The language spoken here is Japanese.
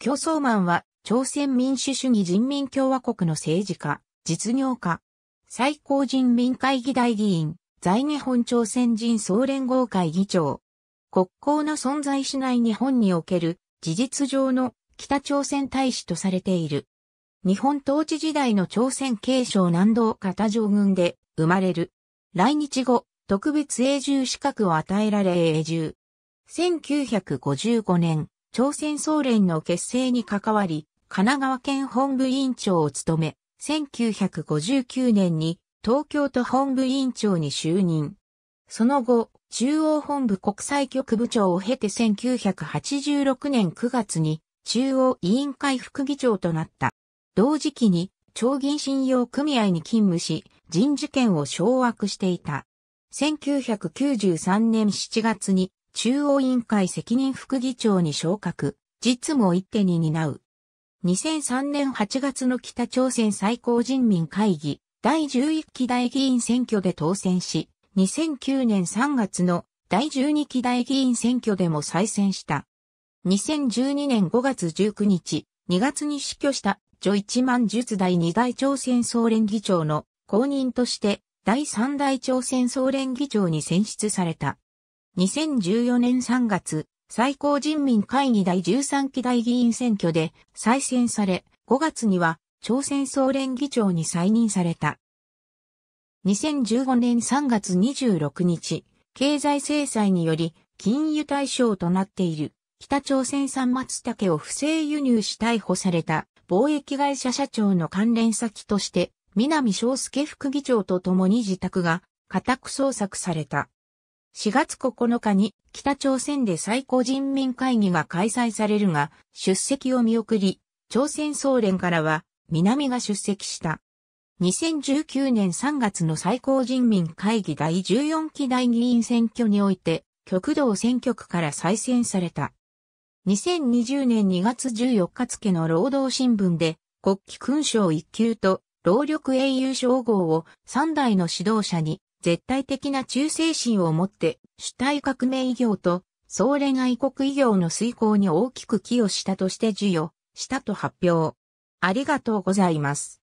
競争マンは、朝鮮民主主義人民共和国の政治家、実業家、最高人民会議大議員、在日本朝鮮人総連合会議長。国交の存在しない日本における事実上の北朝鮮大使とされている。日本統治時代の朝鮮継承南道片上軍で生まれる。来日後、特別永住資格を与えられ永住。1955年、朝鮮総連の結成に関わり、神奈川県本部委員長を務め、1959年に東京都本部委員長に就任。その後、中央本部国際局部長を経て1986年9月に中央委員会副議長となった。同時期に、長銀信用組合に勤務し、人事権を掌握していた。1993年7月に中央委員会責任副議長に昇格、実務を一手に担う。2003年8月の北朝鮮最高人民会議第11期大議員選挙で当選し、2009年3月の第12期大議員選挙でも再選した。2012年5月19日、2月に死去したジョ一万術大二大朝鮮総連議長の公認として第三大朝鮮総連議長に選出された。2014年3月、最高人民会議第13期大議員選挙で再選され、5月には朝鮮総連議長に再任された。2015年3月26日、経済制裁により禁輸対象となっている北朝鮮産松茸を不正輸入し逮捕された貿易会社社長の関連先として南章介副議長と共に自宅が家宅捜索された。4月9日に北朝鮮で最高人民会議が開催されるが、出席を見送り、朝鮮総連からは南が出席した。2019年3月の最高人民会議第14期大議員選挙において、極道選挙区から再選された。2020年2月14日付の労働新聞で、国旗勲章1級と労力英雄称号を3代の指導者に絶対的な忠誠心を持って主体革命異業と総連愛国異業の遂行に大きく寄与したとして授与したと発表。ありがとうございます。